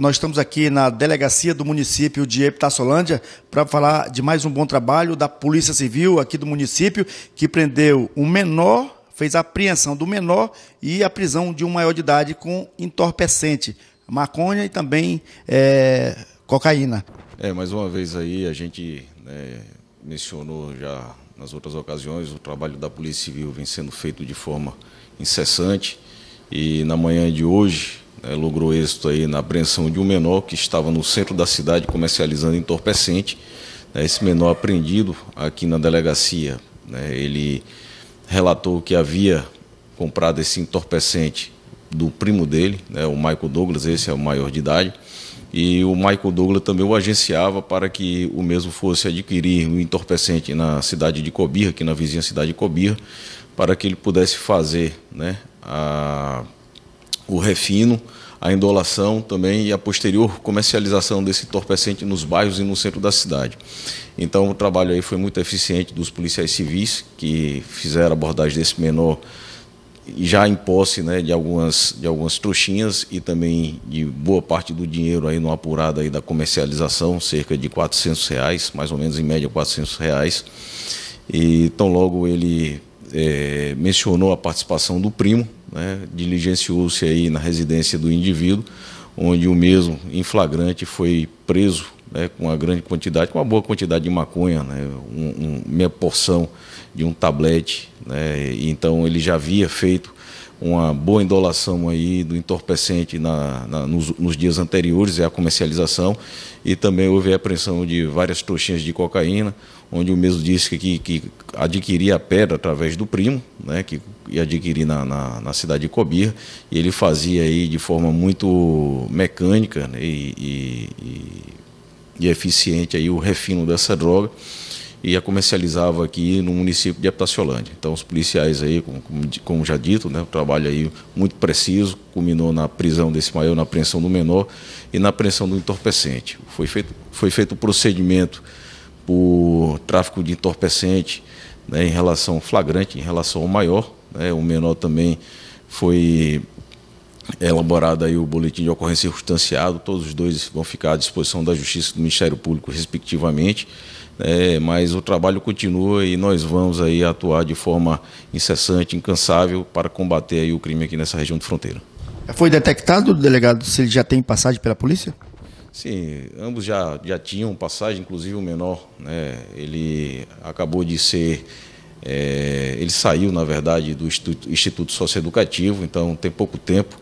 Nós estamos aqui na delegacia do município de Epitaçolândia para falar de mais um bom trabalho da Polícia Civil aqui do município, que prendeu um menor, fez a apreensão do menor e a prisão de um maior de idade com entorpecente, maconha e também é, cocaína. É, mais uma vez aí a gente né, mencionou já nas outras ocasiões o trabalho da Polícia Civil vem sendo feito de forma incessante e na manhã de hoje é, logrou êxito aí na apreensão de um menor que estava no centro da cidade comercializando entorpecente. Né, esse menor apreendido aqui na delegacia, né, ele relatou que havia comprado esse entorpecente do primo dele, né, o Michael Douglas, esse é o maior de idade, e o Michael Douglas também o agenciava para que o mesmo fosse adquirir o um entorpecente na cidade de Cobirra, aqui na vizinha cidade de Cobirra, para que ele pudesse fazer né, a o refino, a indolação também e a posterior comercialização desse entorpecente nos bairros e no centro da cidade. Então o trabalho aí foi muito eficiente dos policiais civis que fizeram a abordagem desse menor já em posse né, de, algumas, de algumas trouxinhas e também de boa parte do dinheiro aí no apurado aí da comercialização, cerca de 400 reais, mais ou menos em média 400 reais. E tão logo ele é, mencionou a participação do primo, né, diligenciou-se aí na residência do indivíduo, onde o mesmo, em flagrante, foi preso né, com uma grande quantidade, com uma boa quantidade de maconha, né, um, um, meia porção de um tablete. Né, então ele já havia feito uma boa indolação aí do entorpecente na, na nos, nos, dias anteriores é a comercialização e também houve a apreensão de várias trouxinhas de cocaína, onde o mesmo disse que, que, que adquiria a pedra através do primo, né, que ia adquirir na, na, na, cidade de Cobir, e ele fazia aí de forma muito mecânica né, e, e, e, e eficiente aí o refino dessa droga e a comercializava aqui no município de Aptaciolândia. Então os policiais aí, como, como já dito, né, o trabalho aí muito preciso, culminou na prisão desse maior, na apreensão do menor e na apreensão do entorpecente. Foi feito foi feito o procedimento por tráfico de entorpecente né, em relação flagrante, em relação ao maior, né, o menor também foi é elaborado aí o boletim de ocorrência circunstanciado, todos os dois vão ficar à disposição da Justiça e do Ministério Público, respectivamente. É, mas o trabalho continua e nós vamos aí atuar de forma incessante, incansável, para combater aí o crime aqui nessa região de fronteira. É, foi detectado, delegado, se ele já tem passagem pela polícia? Sim, ambos já, já tinham passagem, inclusive o menor, né, ele acabou de ser é, ele saiu, na verdade, do Instituto, Instituto Socioeducativo, então tem pouco tempo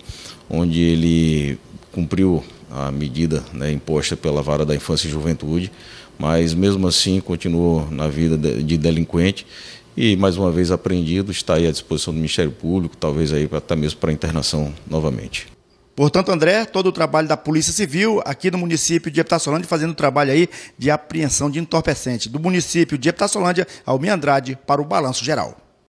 onde ele cumpriu a medida né, imposta pela vara da infância e juventude, mas mesmo assim continuou na vida de delinquente e mais uma vez apreendido, está aí à disposição do Ministério Público, talvez aí até mesmo para internação novamente. Portanto, André, todo o trabalho da Polícia Civil aqui no município de Epitaciolândia fazendo o trabalho aí de apreensão de entorpecente do município de Epitaciolândia ao Meandrade para o Balanço Geral.